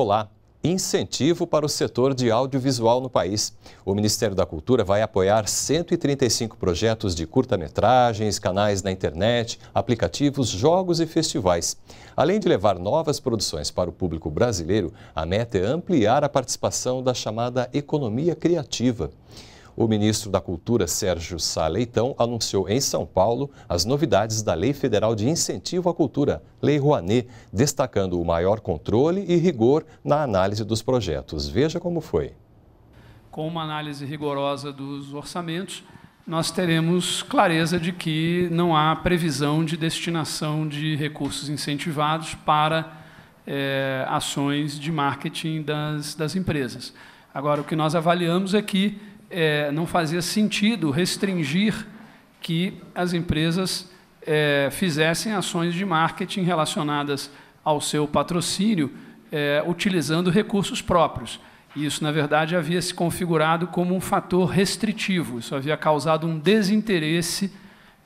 Olá, incentivo para o setor de audiovisual no país. O Ministério da Cultura vai apoiar 135 projetos de curta-metragens, canais na internet, aplicativos, jogos e festivais. Além de levar novas produções para o público brasileiro, a meta é ampliar a participação da chamada economia criativa o ministro da Cultura, Sérgio Sá Leitão, anunciou em São Paulo as novidades da Lei Federal de Incentivo à Cultura, Lei Rouanet, destacando o maior controle e rigor na análise dos projetos. Veja como foi. Com uma análise rigorosa dos orçamentos, nós teremos clareza de que não há previsão de destinação de recursos incentivados para é, ações de marketing das, das empresas. Agora, o que nós avaliamos é que é, não fazia sentido restringir que as empresas é, fizessem ações de marketing relacionadas ao seu patrocínio, é, utilizando recursos próprios. Isso, na verdade, havia se configurado como um fator restritivo, isso havia causado um desinteresse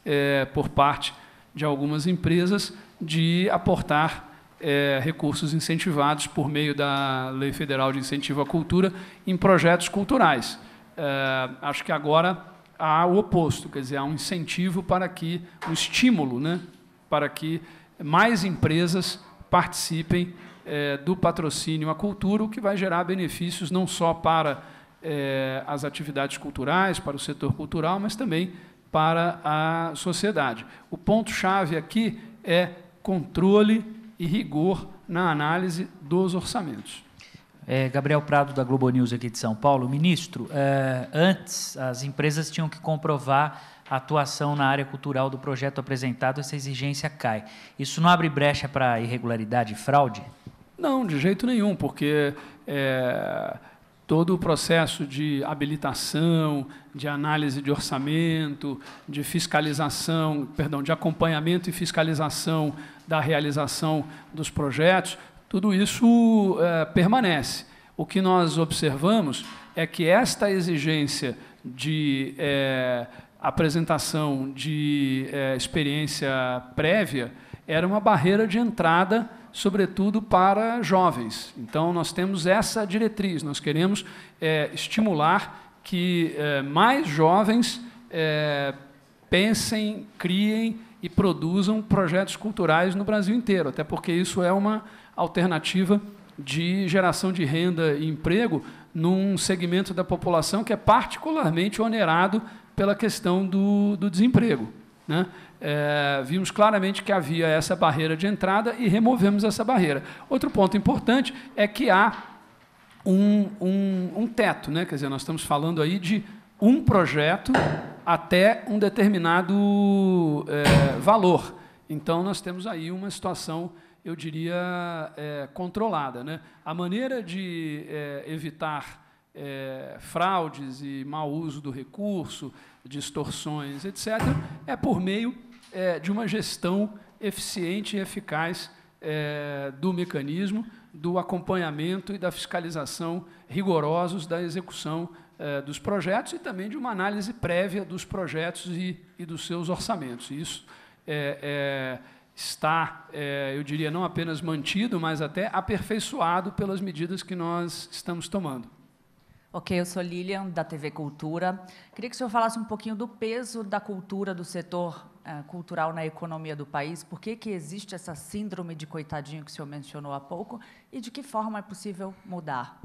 é, por parte de algumas empresas de aportar é, recursos incentivados por meio da Lei Federal de Incentivo à Cultura em projetos culturais. Eh, acho que agora há o oposto, quer dizer, há um incentivo para que, um estímulo, né, para que mais empresas participem eh, do patrocínio à cultura, o que vai gerar benefícios não só para eh, as atividades culturais, para o setor cultural, mas também para a sociedade. O ponto-chave aqui é controle e rigor na análise dos orçamentos. É, Gabriel Prado, da Globo News aqui de São Paulo. Ministro, é, antes as empresas tinham que comprovar a atuação na área cultural do projeto apresentado, essa exigência cai. Isso não abre brecha para irregularidade e fraude? Não, de jeito nenhum, porque é, todo o processo de habilitação, de análise de orçamento, de fiscalização, perdão, de acompanhamento e fiscalização da realização dos projetos, tudo isso é, permanece. O que nós observamos é que esta exigência de é, apresentação de é, experiência prévia era uma barreira de entrada, sobretudo para jovens. Então, nós temos essa diretriz, nós queremos estimular que mais jovens pensem, criem e produzam projetos culturais no Brasil inteiro, até porque isso é uma alternativa de geração de renda e emprego num segmento da população que é particularmente onerado pela questão do, do desemprego. Né? É, vimos claramente que havia essa barreira de entrada e removemos essa barreira. Outro ponto importante é que há um, um, um teto, né? quer dizer, nós estamos falando aí de um projeto até um determinado é, valor. Então, nós temos aí uma situação eu diria, é, controlada. Né? A maneira de é, evitar é, fraudes e mau uso do recurso, distorções, etc., é por meio é, de uma gestão eficiente e eficaz é, do mecanismo, do acompanhamento e da fiscalização rigorosos da execução é, dos projetos e também de uma análise prévia dos projetos e, e dos seus orçamentos. Isso é está, é, eu diria, não apenas mantido, mas até aperfeiçoado pelas medidas que nós estamos tomando. Ok, eu sou Lilian, da TV Cultura. Queria que o senhor falasse um pouquinho do peso da cultura, do setor é, cultural na economia do país. Por que, que existe essa síndrome de coitadinho que o senhor mencionou há pouco? E de que forma é possível mudar?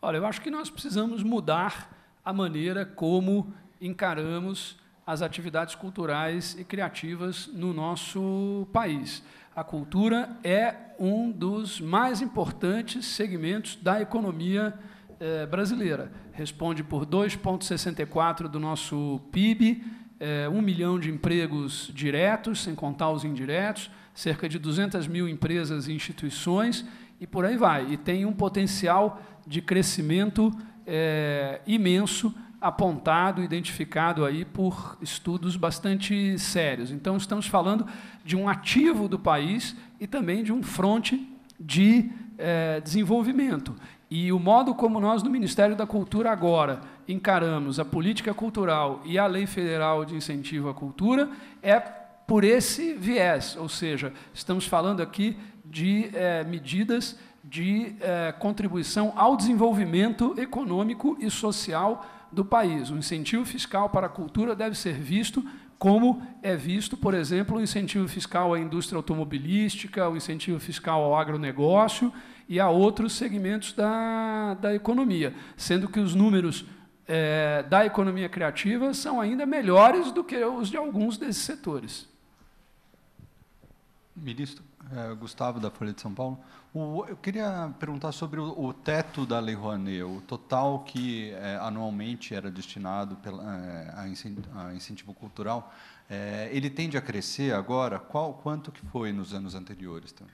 Olha, eu acho que nós precisamos mudar a maneira como encaramos as atividades culturais e criativas no nosso país. A cultura é um dos mais importantes segmentos da economia eh, brasileira. Responde por 2,64% do nosso PIB, eh, milhão de empregos diretos, sem contar os indiretos, cerca de 200 mil empresas e instituições, e por aí vai. E tem um potencial de crescimento eh, imenso apontado, identificado aí por estudos bastante sérios. Então, estamos falando de um ativo do país e também de um fronte de eh, desenvolvimento. E o modo como nós, no Ministério da Cultura, agora encaramos a política cultural e a lei federal de incentivo à cultura é por esse viés, ou seja, estamos falando aqui de eh, medidas de eh, contribuição ao desenvolvimento econômico e social do país. O incentivo fiscal para a cultura deve ser visto como é visto, por exemplo, o incentivo fiscal à indústria automobilística, o incentivo fiscal ao agronegócio e a outros segmentos da, da economia, sendo que os números é, da economia criativa são ainda melhores do que os de alguns desses setores. Ministro. É, Gustavo, da Folha de São Paulo. O, eu queria perguntar sobre o, o, teto da Lei Rouanet, o total que é, anualmente era destinado pela, é, a, incentivo, a, incentivo, cultural. É, ele tende a crescer agora? Qual, quanto que foi nos anos anteriores? Então?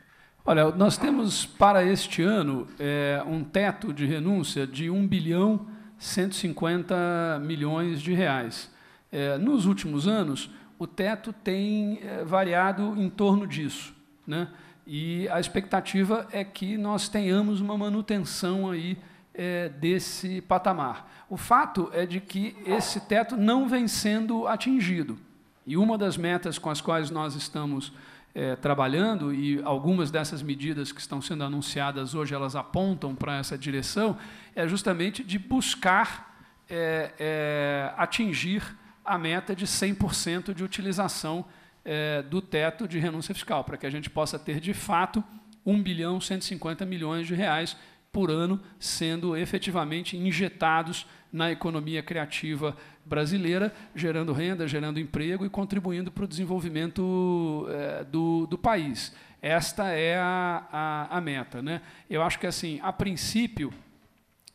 Olha, nós temos para este ano é, um teto de renúncia de 1 bilhão 150 milhões de reais. É, nos últimos anos, o teto tem variado em torno disso. Né? E a expectativa é que nós tenhamos uma manutenção aí é, desse patamar. O fato é de que esse teto não vem sendo atingido. E uma das metas com as quais nós estamos é, trabalhando, e algumas dessas medidas que estão sendo anunciadas hoje, elas apontam para essa direção, é justamente de buscar é, é, atingir a meta de 100% de utilização é, do teto de renúncia fiscal, para que a gente possa ter, de fato, 1 bilhão 150 milhões de reais por ano sendo efetivamente injetados na economia criativa brasileira, gerando renda, gerando emprego e contribuindo para o desenvolvimento é, do, do país. Esta é a, a, a, meta. Né? Eu acho que, assim, a princípio,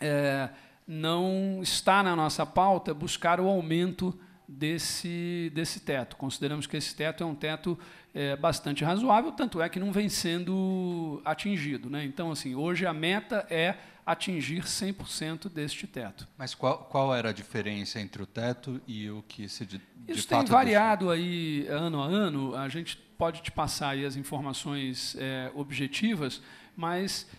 é, não está na nossa pauta buscar o aumento desse, desse teto. Consideramos que esse teto é um teto é, bastante razoável, tanto é que não vem sendo atingido. Né? Então, assim, hoje a meta é atingir 100% deste teto. Mas qual, qual era a diferença entre o teto e o que se de, de Isso tem variado aí ano a ano. A gente pode te passar aí as informações é, objetivas, mas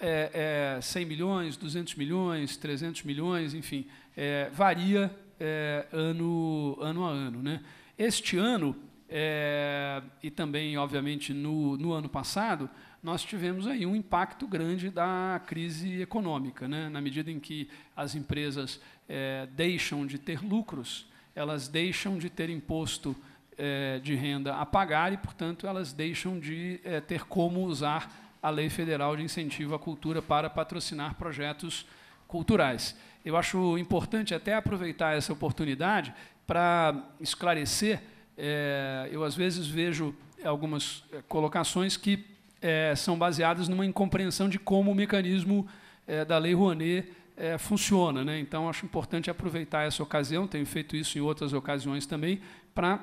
é, é, 100 milhões, 200 milhões, 300 milhões, enfim, é, varia é, ano, ano a ano. Né? Este ano, é, e também, obviamente, no, no ano passado, nós tivemos aí um impacto grande da crise econômica. Né? Na medida em que as empresas é, deixam de ter lucros, elas deixam de ter imposto é, de renda a pagar e, portanto, elas deixam de é, ter como usar a Lei Federal de Incentivo à Cultura para patrocinar projetos culturais eu acho importante até aproveitar essa oportunidade para esclarecer. É, eu, às vezes, vejo algumas eh, colocações que é, são baseadas numa incompreensão de como o mecanismo é, da Lei Rouanet funciona. Né? Então, acho importante aproveitar essa ocasião, tenho feito isso em outras ocasiões também, para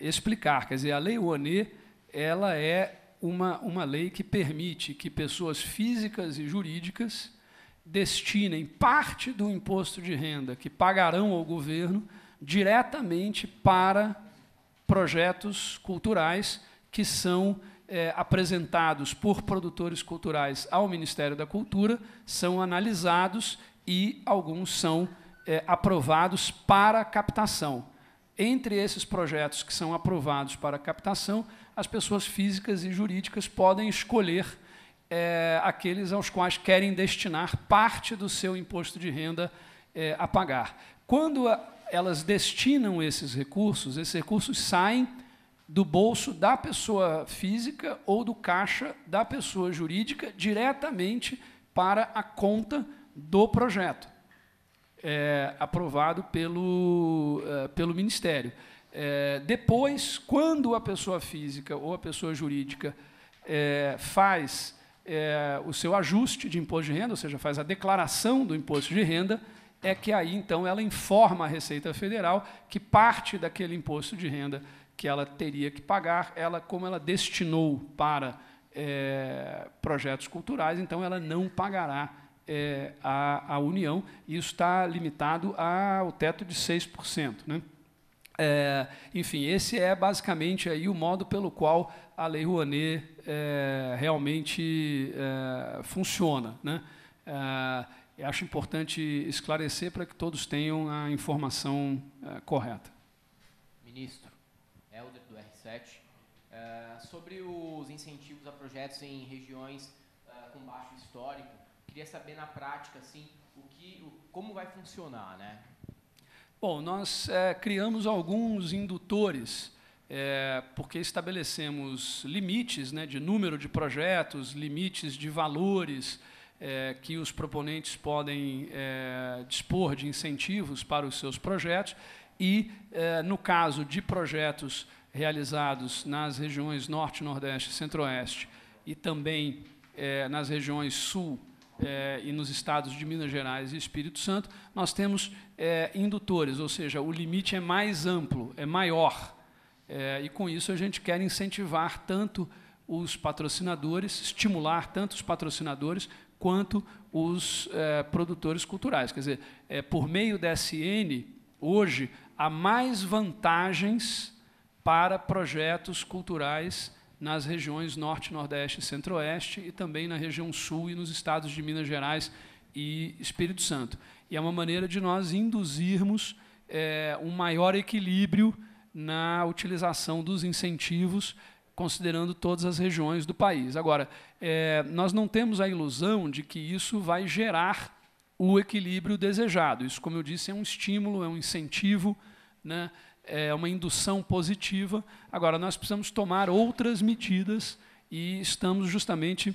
explicar. Quer dizer, a Lei Rouanet ela é uma, uma lei que permite que pessoas físicas e jurídicas destinem parte do imposto de renda que pagarão ao governo diretamente para projetos culturais que são é, apresentados por produtores culturais ao Ministério da Cultura, são analisados e alguns são é, aprovados para captação. Entre esses projetos que são aprovados para captação, as pessoas físicas e jurídicas podem escolher é, aqueles aos quais querem destinar parte do seu imposto de renda é, a pagar. Quando a, elas destinam esses recursos, esses recursos saem do bolso da pessoa física ou do caixa da pessoa jurídica diretamente para a conta do projeto é, aprovado pelo, é, pelo Ministério. É, depois, quando a pessoa física ou a pessoa jurídica é, faz é, o seu ajuste de imposto de renda, ou seja, faz a declaração do imposto de renda, é que aí então ela informa a Receita Federal que parte daquele imposto de renda que ela teria que pagar, ela como ela destinou para é, projetos culturais, então ela não pagará é, a, a União, e isso está limitado ao teto de 6%. Né? É, enfim, esse é basicamente aí o modo pelo qual a Lei Rouanet é, realmente é, funciona. Né? É, acho importante esclarecer para que todos tenham a informação é, correta. Ministro, Helder, do R7. É, sobre os incentivos a projetos em regiões com baixo histórico, queria saber na prática assim, o que, o, como vai funcionar, né? Bom, nós é, criamos alguns indutores, é, porque estabelecemos limites né, de número de projetos, limites de valores é, que os proponentes podem dispor de incentivos para os seus projetos. E, no caso de projetos realizados nas regiões Norte, Nordeste e Centro-Oeste e também nas regiões Sul é, e nos estados de Minas Gerais e Espírito Santo, nós temos é, indutores, ou seja, o limite é mais amplo, é maior. É, e com isso a gente quer incentivar tanto os patrocinadores, estimular tanto os patrocinadores quanto os produtores culturais. Quer dizer, por meio da SN, hoje, há mais vantagens para projetos culturais nas regiões Norte, Nordeste e Centro-Oeste e também na região Sul e nos estados de Minas Gerais e Espírito Santo. E é uma maneira de nós induzirmos é, um maior equilíbrio na utilização dos incentivos, considerando todas as regiões do país. Agora, é, nós não temos a ilusão de que isso vai gerar o equilíbrio desejado. Isso, como eu disse, é um estímulo, é um incentivo, né? é uma indução positiva. Agora, nós precisamos tomar outras medidas e estamos justamente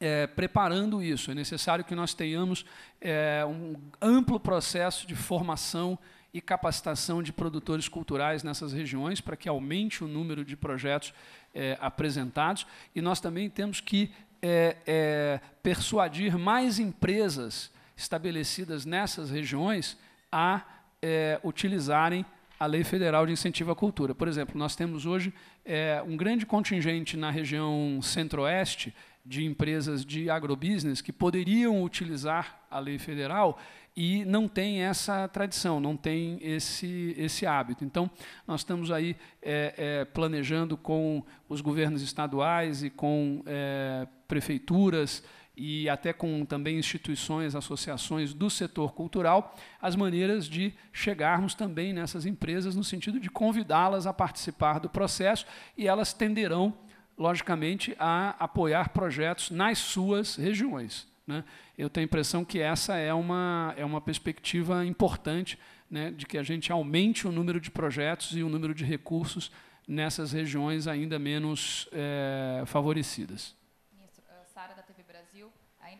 é, preparando isso. É necessário que nós tenhamos é, um amplo processo de formação e capacitação de produtores culturais nessas regiões para que aumente o número de projetos é, apresentados. E nós também temos que é, é, persuadir mais empresas estabelecidas nessas regiões a é, utilizarem a Lei Federal de Incentivo à Cultura. Por exemplo, nós temos hoje é, um grande contingente na região centro-oeste de empresas de agrobusiness que poderiam utilizar a lei federal e não tem essa tradição, não tem esse, esse hábito. Então, nós estamos aí é, é, planejando com os governos estaduais e com é, prefeituras e até com também instituições, associações do setor cultural, as maneiras de chegarmos também nessas empresas no sentido de convidá-las a participar do processo e elas tenderão, logicamente, a apoiar projetos nas suas regiões. Né? Eu tenho a impressão que essa é uma, é uma perspectiva importante né, de que a gente aumente o número de projetos e o número de recursos nessas regiões ainda menos é, favorecidas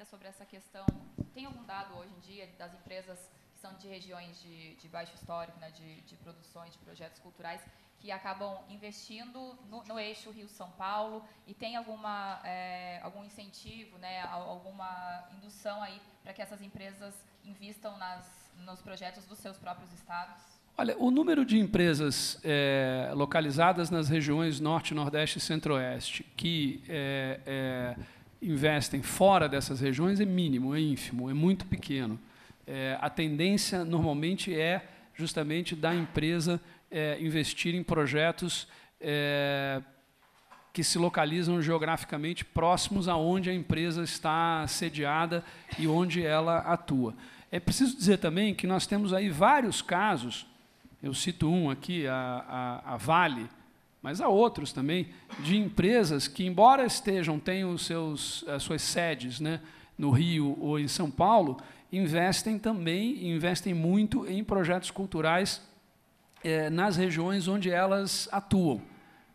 ainda sobre essa questão. Tem algum dado hoje em dia das empresas que são de regiões de, de baixo histórico, né, de, de produções, de projetos culturais, que acabam investindo no, no eixo Rio-São Paulo e tem alguma, é, algum incentivo, né, alguma indução aí para que essas empresas invistam nas, nos projetos dos seus próprios estados? Olha, o número de empresas é, localizadas nas regiões Norte, Nordeste e Centro-Oeste que é, é investem fora dessas regiões é mínimo, é ínfimo, é muito pequeno. É, a tendência normalmente é justamente da empresa é, investir em projetos é, que se localizam geograficamente próximos a onde a empresa está sediada e onde ela atua. É preciso dizer também que nós temos aí vários casos, eu cito um aqui, a, a, a Vale, mas há outros também de empresas que, embora estejam, tenham seus, as suas sedes né, no Rio ou em São Paulo, investem também, investem muito em projetos culturais é, nas regiões onde elas atuam.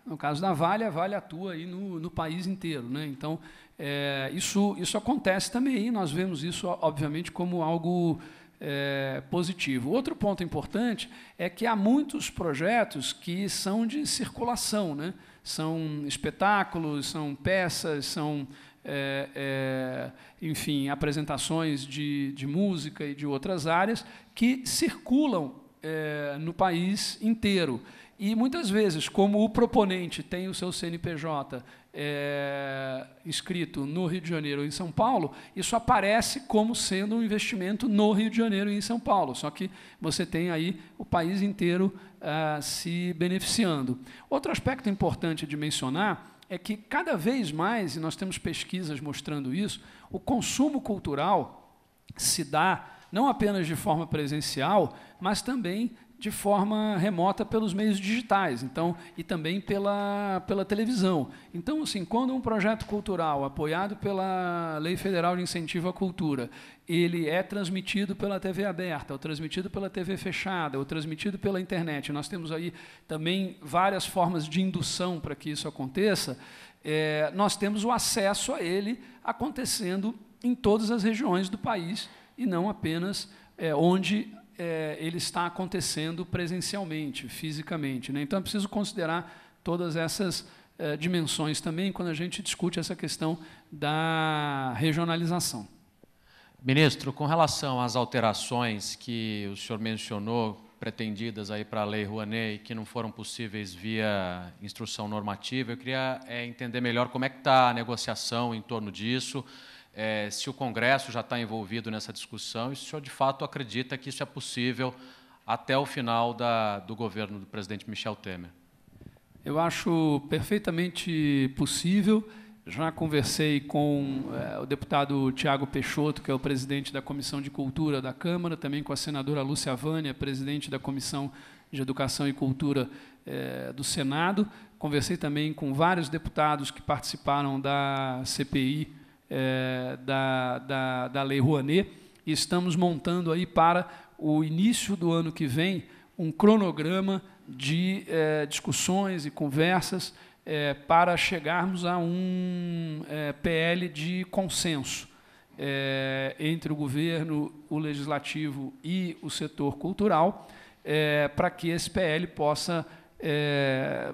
No caso da Vale, a Vale atua aí no, no país inteiro. Né? Então, é, isso, isso acontece também, nós vemos isso, obviamente, como algo é, positivo. Outro ponto importante é que há muitos projetos que são de circulação, né? são espetáculos, são peças, são, é, é, enfim, apresentações de, de música e de outras áreas que circulam é, no país inteiro. E muitas vezes, como o proponente tem o seu CNPJ é, escrito no Rio de Janeiro ou em São Paulo, isso aparece como sendo um investimento no Rio de Janeiro e em São Paulo. Só que você tem aí o país inteiro é, se beneficiando. Outro aspecto importante de mencionar é que cada vez mais, e nós temos pesquisas mostrando isso, o consumo cultural se dá não apenas de forma presencial, mas também de forma remota pelos meios digitais, então e também pela, pela televisão. Então, assim, quando um projeto cultural apoiado pela Lei Federal de Incentivo à Cultura, ele é transmitido pela TV aberta, ou transmitido pela TV fechada, ou transmitido pela internet. Nós temos aí também várias formas de indução para que isso aconteça. É, nós temos o acesso a ele acontecendo em todas as regiões do país e não apenas é, onde é, ele está acontecendo presencialmente, fisicamente. Né? Então, é preciso considerar todas essas é, dimensões também quando a gente discute essa questão da regionalização. Ministro, com relação às alterações que o senhor mencionou, pretendidas aí para a Lei Rouanet, que não foram possíveis via instrução normativa, eu queria é, entender melhor como é que está a negociação em torno disso, é, se o Congresso já está envolvido nessa discussão e se o senhor, de fato, acredita que isso é possível até o final da, do governo do presidente Michel Temer. Eu acho perfeitamente possível. Já conversei com é, o deputado Tiago Peixoto, que é o presidente da Comissão de Cultura da Câmara, também com a senadora Lúcia Vânia, presidente da Comissão de Educação e Cultura é, do Senado. Conversei também com vários deputados que participaram da CPI é, da, da, da Lei Rouanet, e estamos montando aí para o início do ano que vem um cronograma de é, discussões e conversas é, para chegarmos a um é, PL de consenso é, entre o governo, o legislativo e o setor cultural, é, para que esse PL possa é,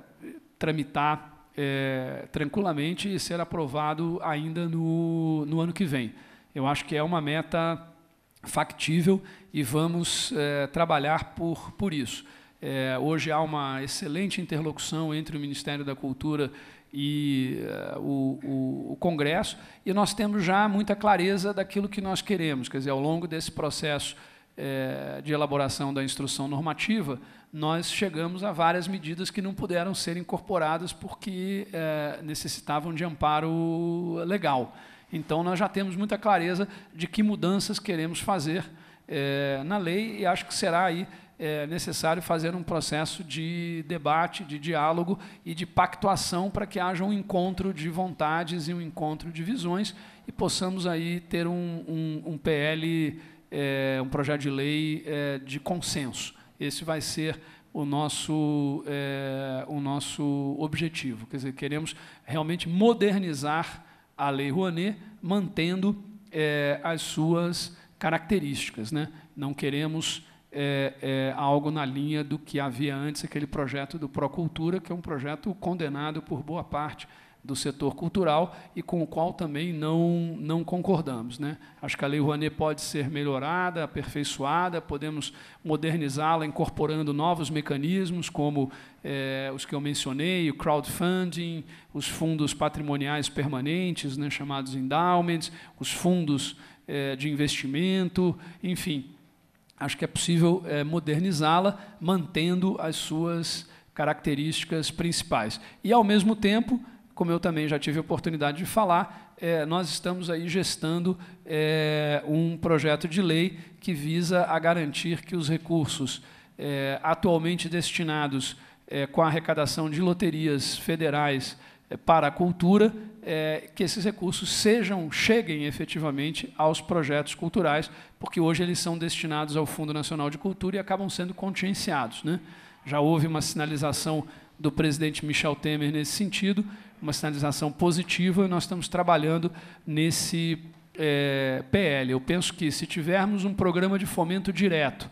tramitar é, tranquilamente e ser aprovado ainda no, no ano que vem. Eu acho que é uma meta factível e vamos é, trabalhar por, por isso. É, hoje há uma excelente interlocução entre o Ministério da Cultura e uh, o, o, Congresso, e nós temos já muita clareza daquilo que nós queremos. Quer dizer, ao longo desse processo é, de elaboração da instrução normativa, nós chegamos a várias medidas que não puderam ser incorporadas porque é, necessitavam de amparo legal. Então, nós já temos muita clareza de que mudanças queremos fazer é, na lei e acho que será aí é necessário fazer um processo de debate, de diálogo e de pactuação para que haja um encontro de vontades e um encontro de visões e possamos aí ter um, um, um PL, é, um projeto de lei é, de consenso. Esse vai ser o nosso, é, o nosso objetivo. Quer dizer, queremos realmente modernizar a Lei Rouanet, mantendo é, as suas características. Né? Não queremos é, é algo na linha do que havia antes, aquele projeto do Procultura, que é um projeto condenado por boa parte do setor cultural e com o qual também não, não concordamos. Né? Acho que a Lei Rouanet pode ser melhorada, aperfeiçoada, podemos modernizá-la incorporando novos mecanismos, como é, os que eu mencionei, o crowdfunding, os fundos patrimoniais permanentes, né, chamados endowments, os fundos é, de investimento, enfim. Acho que é possível é, modernizá-la, mantendo as suas características principais. E, ao mesmo tempo, como eu também já tive a oportunidade de falar, é, nós estamos aí gestando é, um projeto de lei que visa a garantir que os recursos é, atualmente destinados é, com a arrecadação de loterias federais é, para a cultura, é, que esses recursos sejam cheguem efetivamente aos projetos culturais, porque hoje eles são destinados ao Fundo Nacional de Cultura e acabam sendo contingenciados. Né? Já houve uma sinalização do presidente Michel Temer nesse sentido, uma sinalização positiva e nós estamos trabalhando nesse é, PL. Eu penso que se tivermos um programa de fomento direto,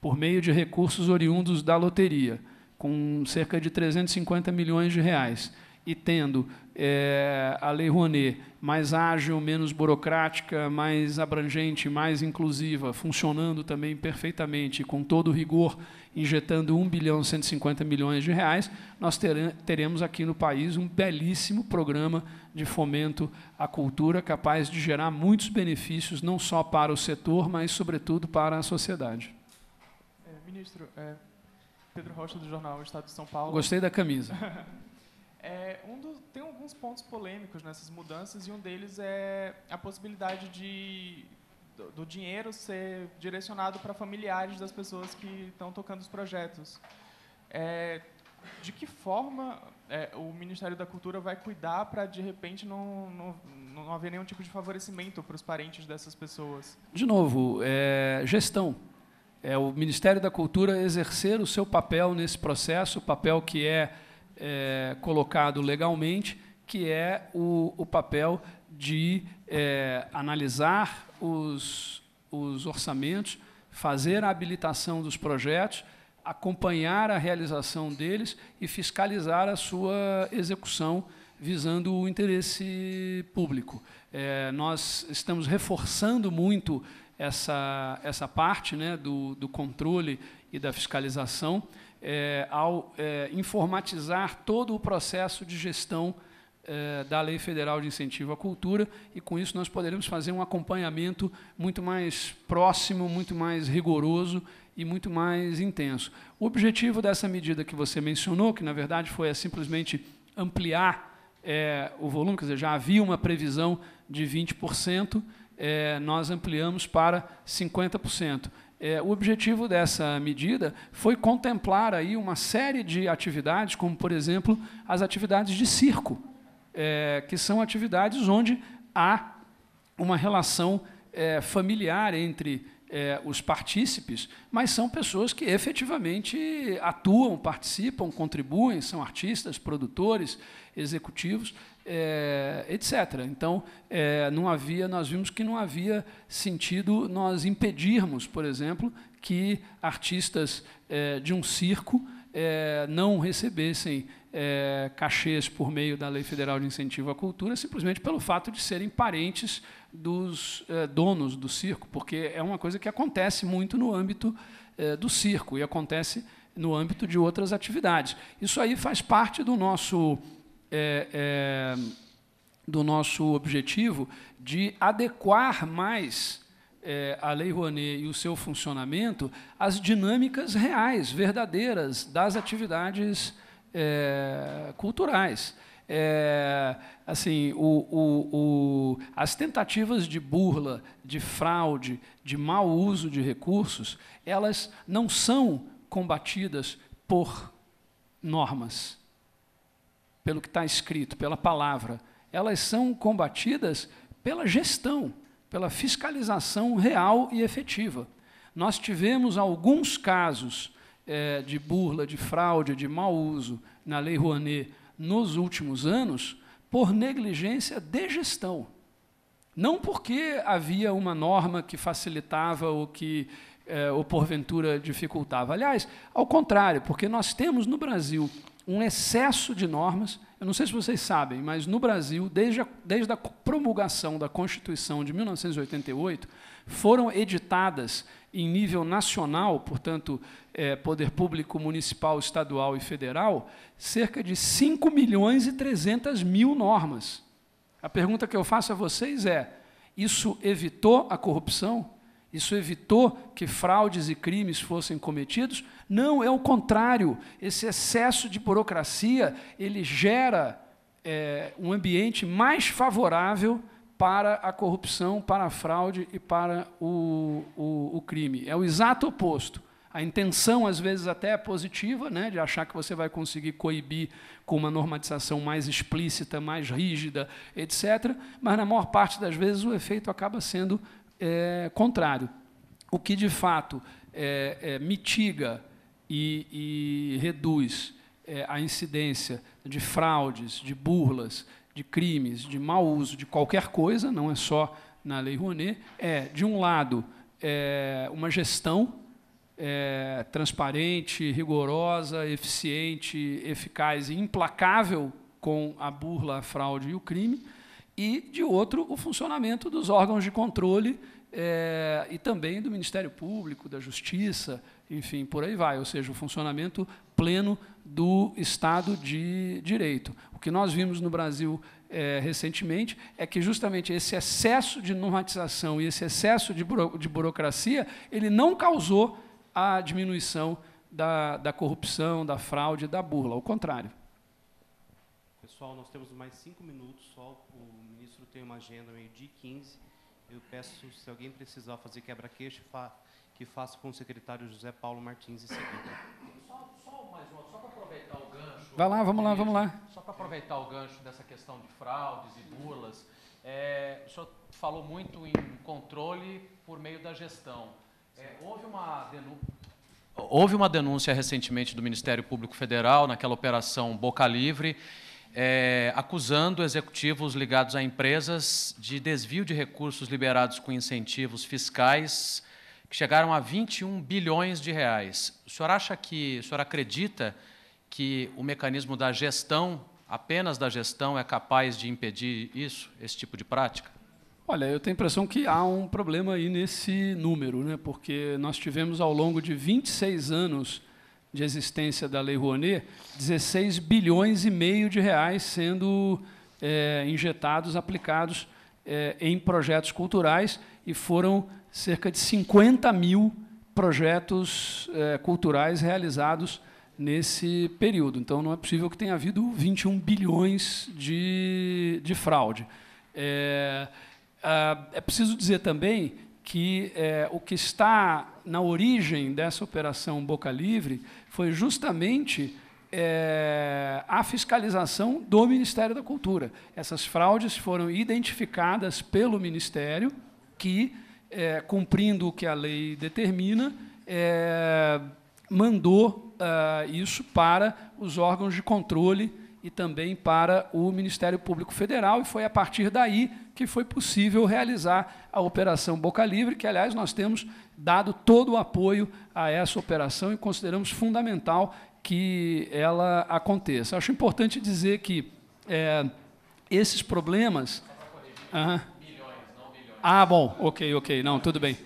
por meio de recursos oriundos da loteria, com cerca de 350 milhões de reais, e tendo é, a Lei Rouanet mais ágil, menos burocrática, mais abrangente, mais inclusiva, funcionando também perfeitamente, com todo o rigor injetando 1 bilhão 150 milhões de reais, nós teremos aqui no país um belíssimo programa de fomento à cultura, capaz de gerar muitos benefícios, não só para o setor, mas, sobretudo, para a sociedade. É, ministro, é, Pedro Rocha, do jornal Estado de São Paulo. Gostei da camisa. é, um do, tem alguns pontos polêmicos nessas mudanças, e um deles é a possibilidade de do, dinheiro ser direcionado para familiares das pessoas que estão tocando os projetos. É, de que forma é, o Ministério da Cultura vai cuidar para, de repente, não, não, não haver nenhum tipo de favorecimento para os parentes dessas pessoas? De novo, é, gestão. É o Ministério da Cultura exercer o seu papel nesse processo, o papel que é, é colocado legalmente, que é o, o papel de é, analisar os, os orçamentos, fazer a habilitação dos projetos, acompanhar a realização deles e fiscalizar a sua execução visando o interesse público. É, nós estamos reforçando muito essa, essa parte né, do, do controle e da fiscalização é, ao é, informatizar todo o processo de gestão eh, da Lei Federal de Incentivo à Cultura, e com isso nós poderemos fazer um acompanhamento muito mais próximo, muito mais rigoroso e muito mais intenso. O objetivo dessa medida que você mencionou, que na verdade foi simplesmente ampliar eh, o volume, quer dizer, já havia uma previsão de 20%, eh, nós ampliamos para 50%. É, eh, o objetivo dessa medida foi contemplar aí uma série de atividades, como, por exemplo, as atividades de circo é, que são atividades onde há uma relação é, familiar entre é, os partícipes, mas são pessoas que efetivamente atuam, participam, contribuem, são artistas, produtores, executivos, é, etc. Então, é, não havia, nós vimos que não havia sentido nós impedirmos, por exemplo, que artistas é, de um circo é, não recebessem é, cachês por meio da Lei Federal de Incentivo à Cultura, simplesmente pelo fato de serem parentes dos é, donos do circo, porque é uma coisa que acontece muito no âmbito é, do circo e acontece no âmbito de outras atividades. Isso aí faz parte do nosso. É, é, do nosso objetivo de adequar mais é, a Lei Rouanet e o seu funcionamento às dinâmicas reais, verdadeiras, das atividades é, culturais. É, assim, o, o, o, as tentativas de burla, de fraude, de mau uso de recursos, elas não são combatidas por normas, pelo que está escrito, pela palavra. Elas são combatidas pela gestão, pela fiscalização real e efetiva. Nós tivemos alguns casos é, de burla, de fraude, de mau uso na Lei Rouanet nos últimos anos por negligência de gestão. Não porque havia uma norma que facilitava ou que, é, ou porventura, dificultava. Aliás, ao contrário, porque nós temos no Brasil um excesso de normas. Eu não sei se vocês sabem, mas no Brasil, desde a, desde a promulgação da Constituição de 1988, foram editadas em nível nacional, portanto, é, poder público municipal, estadual e federal, cerca de 5 milhões e 300 mil normas. A pergunta que eu faço a vocês é: isso evitou a corrupção? Isso evitou que fraudes e crimes fossem cometidos? Não, é o contrário. Esse excesso de burocracia ele gera é, um ambiente mais favorável para a corrupção, para a fraude e para o, o, o crime. É o exato oposto. A intenção, às vezes, até é positiva, né, de achar que você vai conseguir coibir com uma normatização mais explícita, mais rígida, etc. Mas, na maior parte das vezes, o efeito acaba sendo é, contrário. O que, de fato, é, é, mitiga e, e reduz é, a incidência de fraudes, de burlas, de crimes, de mau uso de qualquer coisa, não é só na Lei Rouenet, é, de um lado, é, uma gestão é, transparente, rigorosa, eficiente, eficaz e implacável com a burla, a fraude e o crime, e, de outro, o funcionamento dos órgãos de controle é, e também do Ministério Público, da Justiça, enfim, por aí vai, ou seja, o funcionamento pleno do Estado de Direito. O que nós vimos no Brasil é, recentemente é que justamente esse excesso de normatização e esse excesso de, buro de burocracia ele não causou a diminuição da, da corrupção, da fraude, da burla, ao contrário. Pessoal, nós temos mais cinco minutos só. O ministro tem uma agenda meio-dia e 15. Eu peço, se alguém precisar fazer quebra-queixo, fa que faça com o secretário José Paulo Martins em seguida. Só, só mais uma Vai lá, vamos lá, vamos lá. Só para aproveitar o gancho dessa questão de fraudes e burlas, é, o senhor falou muito em controle por meio da gestão. É, houve, uma houve uma denúncia recentemente do Ministério Público Federal, naquela operação Boca Livre, é, acusando executivos ligados a empresas de desvio de recursos liberados com incentivos fiscais que chegaram a 21 bilhões de reais. O senhor acha que, o senhor acredita que o mecanismo da gestão, apenas da gestão, é capaz de impedir isso, esse tipo de prática? Olha, eu tenho a impressão que há um problema aí nesse número, né? porque nós tivemos ao longo de 26 anos de existência da Lei Rouanet, 16 bilhões e meio de reais sendo é, injetados, aplicados é, em projetos culturais, e foram cerca de 50 mil projetos é, culturais realizados nesse período. Então, não é possível que tenha havido 21 bilhões de, de fraude. É, é preciso dizer também que é, o que está na origem dessa operação Boca Livre foi justamente é, a fiscalização do Ministério da Cultura. Essas fraudes foram identificadas pelo Ministério, que, é, cumprindo o que a lei determina, é, mandou uh, isso para os órgãos de controle e também para o Ministério Público Federal, e foi a partir daí que foi possível realizar a Operação Boca Livre, que, aliás, nós temos dado todo o apoio a essa operação e consideramos fundamental que ela aconteça. Acho importante dizer que é, esses problemas. Uh -huh. Ah, bom, ok, ok, não, tudo bem.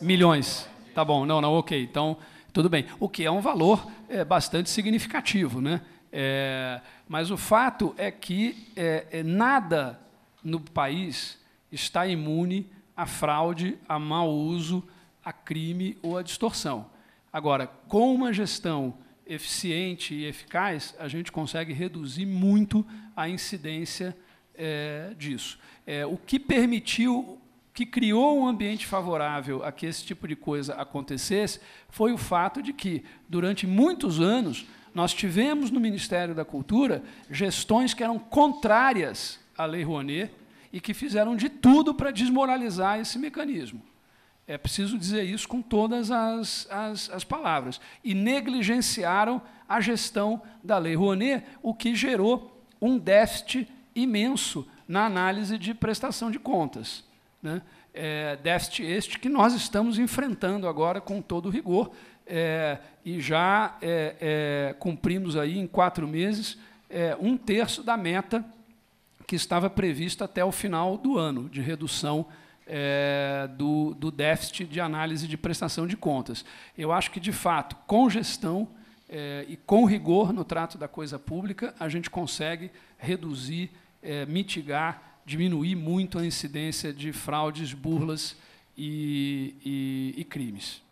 Milhões, tá bom, não, não, ok. Então, tudo bem, o que é um valor é, bastante significativo, né? É, mas o fato é que é, é nada no país está imune a fraude, a mau uso, a crime ou a distorção. Agora, com uma gestão eficiente e eficaz, a gente consegue reduzir muito a incidência é, disso. É, o que permitiu que criou um ambiente favorável a que esse tipo de coisa acontecesse foi o fato de que, durante muitos anos, nós tivemos no Ministério da Cultura gestões que eram contrárias à Lei Rouanet e que fizeram de tudo para desmoralizar esse mecanismo. É preciso dizer isso com todas as, as, as, palavras. E negligenciaram a gestão da Lei Rouanet, o que gerou um déficit imenso na análise de prestação de contas. Né? É, déficit este que nós estamos enfrentando agora com todo rigor é, e já é, é cumprimos aí em quatro meses é, um terço da meta que estava prevista até o final do ano de redução é, do, do, déficit de análise de prestação de contas. Eu acho que de fato com gestão e com rigor no trato da coisa pública a gente consegue reduzir, mitigar diminuir muito a incidência de fraudes, burlas e, e, e crimes.